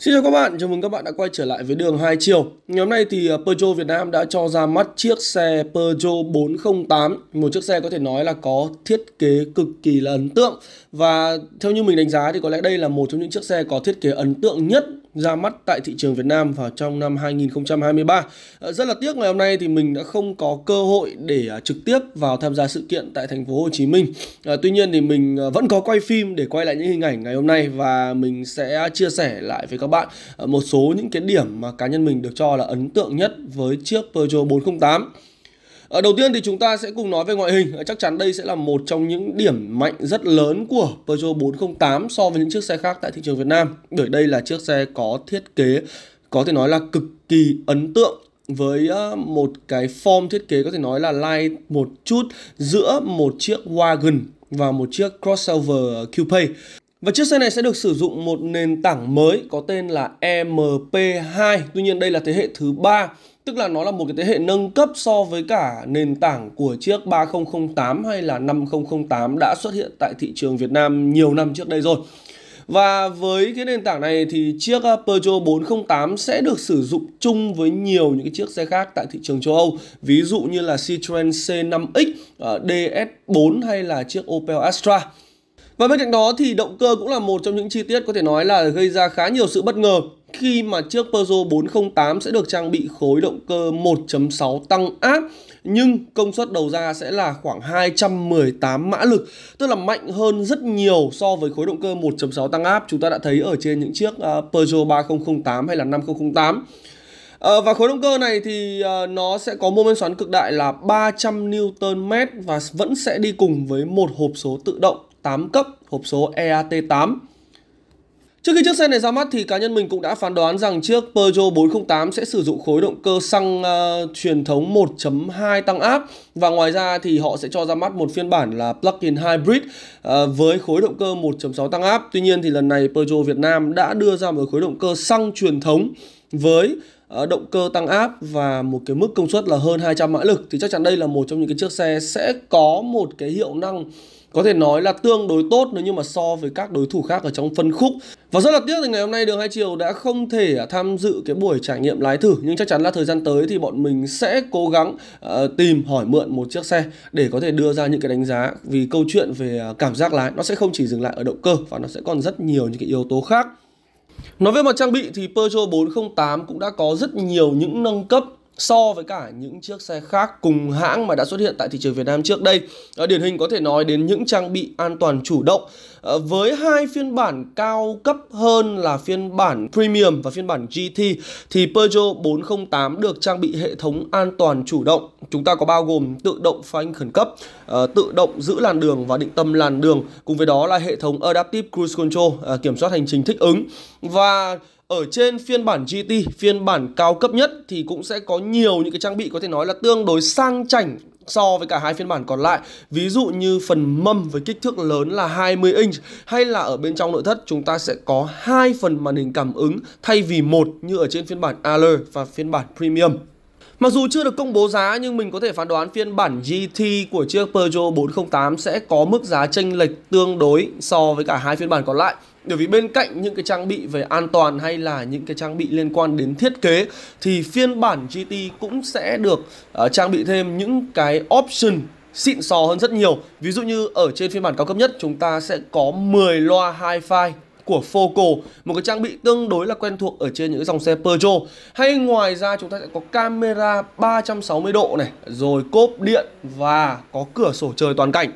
Xin chào các bạn, chào mừng các bạn đã quay trở lại với đường hai chiều. Nhóm này thì ờ, Peugeot Việt Nam đã cho ra mắt chiếc xe Peugeot 408, một chiếc xe có thể nói là có thiết kế cực kỳ là ấn tượng và theo như mình đánh giá thì có lẽ đây là một trong những chiếc xe có thiết kế ấn tượng nhất ra mắt tại thị trường Việt Nam vào trong năm 2023. Ờ, rất là tiếc ngày hôm nay thì mình đã không có cơ hội để à, trực tiếp vào tham gia sự kiện tại thành phố Hồ Chí Minh. Ờ, tuy nhiên thì mình ờ, vẫn có quay phim để quay lại những hình ảnh ngày hôm nay và mình sẽ chia sẻ lại với các bạn một số những cái điểm mà cá nhân mình được cho là ấn tượng nhất với chiếc Peugeot 408. À, đầu tiên thì chúng ta sẽ cùng nói về ngoại hình. Ờ, chắc chắn đây sẽ là một trong những điểm mạnh rất lớn của Peugeot 408 so với những chiếc xe khác tại thị trường Việt Nam. Bởi đây là chiếc xe có thiết kế có thể nói là cực kỳ ấn tượng với ờ, một cái form thiết kế có thể nói là lai một chút giữa một chiếc wagon và một chiếc crossover coupe và chiếc xe này sẽ được sử dụng một nền tảng mới có tên là e MP2. Tuy nhiên đây là thế hệ thứ ba, tức là nó là một cái thế hệ nâng cấp so với cả nền tảng của chiếc 3008 hay là 5008 đã xuất hiện tại thị trường Việt Nam nhiều năm trước đây rồi. Và với cái nền tảng này thì chiếc ờ, Peugeot 408 sẽ được sử dụng chung với nhiều những cái chiếc xe khác tại thị trường châu Âu. Ví dụ như là Citroen C5X, ờ, DS4 hay là chiếc Opel Astra. Và bên cạnh đó thì động cơ cũng là một trong những chi tiết có thể nói là gây ra khá nhiều sự bất ngờ khi mà chiếc Peugeot 408 sẽ được trang bị khối động cơ 1.6 tăng áp nhưng công suất đầu ra sẽ là khoảng 218 mã lực, tức là mạnh hơn rất nhiều so với khối động cơ 1.6 tăng áp chúng ta đã thấy ở trên những chiếc uh, Peugeot 3008 hay là 5008. À, ờ, và khối động cơ này thì à, nó sẽ có mô men xoắn cực đại là 300 mét và vẫn sẽ đi cùng với một hộp số tự động 8 cấp, hộp số EAT8. Trước khi chiếc xe này ra mắt thì cá nhân mình cũng đã phán đoán rằng chiếc Peugeot 408 sẽ sử dụng khối động cơ xăng uh, truyền thống 1.2 tăng áp và ngoài ra thì họ sẽ cho ra mắt một phiên bản là plug-in hybrid uh, với khối động cơ 1.6 tăng áp. Tuy nhiên thì lần này Peugeot Việt Nam đã đưa ra một khối động cơ xăng truyền thống với Ờ, động cơ tăng áp và một cái mức công suất là hơn 200 mã lực thì chắc chắn đây là một trong những cái chiếc xe sẽ có một cái hiệu năng có thể nói là tương đối tốt nếu như mà so với các đối thủ khác ở trong phân khúc và rất là tiếc thì ngày hôm nay đường hai chiều đã không thể tham dự cái buổi trải nghiệm lái thử nhưng chắc chắn là thời gian tới thì bọn mình sẽ cố gắng uh, tìm hỏi mượn một chiếc xe để có thể đưa ra những cái đánh giá vì câu chuyện về ờ, cảm giác lái nó sẽ không chỉ dừng lại ở động cơ và nó sẽ còn rất nhiều những cái yếu tố khác Nói về mặt trang bị thì Peugeot 408 cũng đã có rất nhiều những nâng cấp so với cả những chiếc xe khác cùng hãng mà đã xuất hiện tại thị trường Việt Nam trước đây. Ờ, điển hình có thể nói đến những trang bị an toàn chủ động ờ, với hai phiên bản cao cấp hơn là phiên bản Premium và phiên bản GT thì Peugeot 408 được trang bị hệ thống an toàn chủ động. Chúng ta có bao gồm tự động phanh khẩn cấp, ờ, tự động giữ làn đường và định tâm làn đường cùng với đó là hệ thống Adaptive Cruise Control kiểm soát hành trình thích ứng và ở trên phiên bản GT, phiên bản cao cấp nhất thì cũng sẽ có nhiều những cái trang bị có thể nói là tương đối sang chảnh so với cả hai phiên bản còn lại ví dụ như phần mâm với kích thước lớn là 20 inch hay là ở bên trong nội thất chúng ta sẽ có hai phần màn hình cảm ứng thay vì một như ở trên phiên bản AL và phiên bản Premium Mặc dù chưa được công bố giá nhưng mình có thể phán đoán phiên bản GT của chiếc Peugeot 408 sẽ có mức giá chênh lệch tương đối so với cả hai phiên bản còn lại bởi vì bên cạnh những cái trang bị về an toàn hay là những cái trang bị liên quan đến thiết kế thì phiên bản GT cũng sẽ được uh, trang bị thêm những cái option xịn sò hơn rất nhiều. Ví dụ như ở trên phiên bản cao cấp nhất chúng ta sẽ có 10 loa hi-fi của Focal một cái trang bị tương đối là quen thuộc ở trên những dòng xe Peugeot. Hay ngoài ra chúng ta sẽ có camera 360 độ này, rồi cốp điện và có cửa sổ trời toàn cảnh.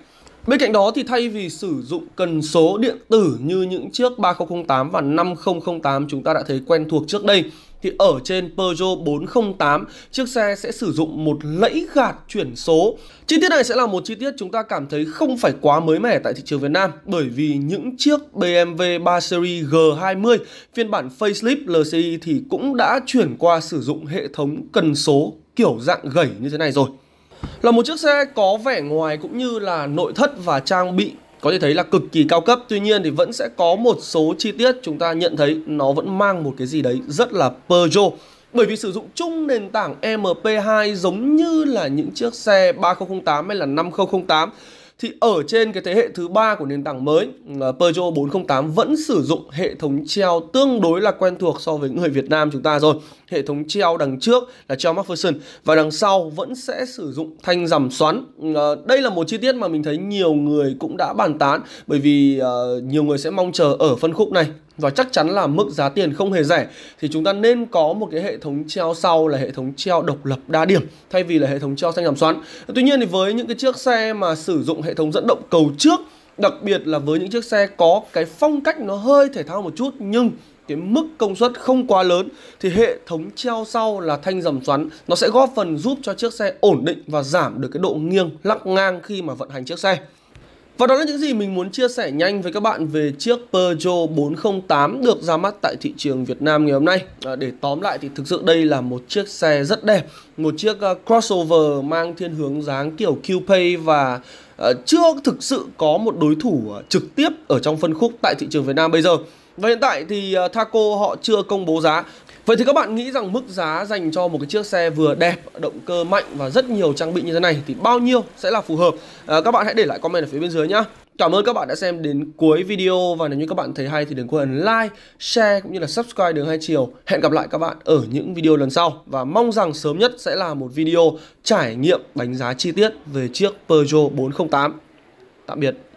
Bên cạnh đó thì thay vì sử dụng cần số điện tử như những chiếc 3008 và 5008 chúng ta đã thấy quen thuộc trước đây thì ở trên Peugeot 408 chiếc xe sẽ sử dụng một lẫy gạt chuyển số. Chi tiết này sẽ là một chi tiết chúng ta cảm thấy không phải quá mới mẻ tại thị trường Việt Nam bởi vì những chiếc BMW 3 Series G20 phiên bản facelift LCI thì cũng đã chuyển qua sử dụng hệ thống cần số kiểu dạng gẩy như thế này rồi. Là một chiếc xe có vẻ ngoài cũng như là nội thất và trang bị có thể thấy là cực kỳ cao cấp tuy nhiên thì vẫn sẽ có một số chi tiết chúng ta nhận thấy nó vẫn mang một cái gì đấy rất là Peugeot bởi vì sử dụng chung nền tảng MP2 giống như là những chiếc xe 3008 hay là 5008 thì ở trên cái thế hệ thứ ba của nền tảng mới ờ, Peugeot 408 vẫn sử dụng hệ thống treo tương đối là quen thuộc so với người Việt Nam chúng ta rồi hệ thống treo đằng trước là treo MacPherson và đằng sau vẫn sẽ sử dụng thanh giảm xoắn ờ, đây là một chi tiết mà mình thấy nhiều người cũng đã bàn tán bởi vì ờ, nhiều người sẽ mong chờ ở phân khúc này và chắc chắn là mức giá tiền không hề rẻ thì chúng ta nên có một cái hệ thống treo sau là hệ thống treo độc lập đa điểm thay vì là hệ thống treo xanh hàm xoắn. Tuy nhiên thì với những cái chiếc xe mà sử dụng hệ thống dẫn động cầu trước đặc biệt là với những chiếc xe có cái phong cách nó hơi thể thao một chút nhưng cái mức công suất không quá lớn thì hệ thống treo sau là thanh dầm xoắn nó sẽ góp phần giúp cho chiếc xe ổn định và giảm được cái độ nghiêng lắc ngang khi mà vận hành chiếc xe. Và đó là những gì mình muốn chia sẻ nhanh với các bạn về chiếc Peugeot 408 được ra mắt tại thị trường Việt Nam ngày hôm nay. À, để tóm lại thì thực sự đây là một chiếc xe rất đẹp, một chiếc à, crossover mang thiên hướng dáng kiểu coupe và à, chưa thực sự có một đối thủ trực tiếp ở trong phân khúc tại thị trường Việt Nam bây giờ. Và hiện tại thì Thaco họ chưa công bố giá Vậy thì các bạn nghĩ rằng mức giá dành cho một cái chiếc xe vừa đẹp, động cơ mạnh và rất nhiều trang bị như thế này thì bao nhiêu sẽ là phù hợp? À, các bạn hãy để lại comment ở phía bên dưới nhá. Cảm ơn các bạn đã xem đến cuối video và nếu như các bạn thấy hay thì đừng quên like, share cũng như là subscribe đường hai chiều. Hẹn gặp lại các bạn ở những video lần sau và mong rằng sớm nhất sẽ là một video trải nghiệm đánh giá chi tiết về chiếc Peugeot 408. Tạm biệt.